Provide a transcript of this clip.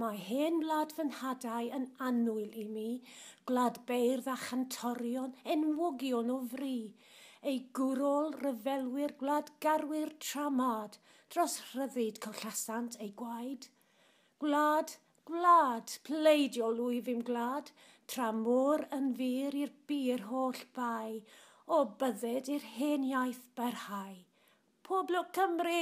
Mae hen wlad fy nhadau yn annwyl i mi, gwlad beirdd a chantorion, enwogion o fri, ei gwrol ryfelwyr gwlad garwyr tramad, dros rhyddid collasant ei gwaed. Gwlad, gwlad, pleidio lwyf i'm gwlad, tra môr yn fyr i'r bir holl bai, o byddyd i'r hen iaith berhau. Pob lwc Cymru!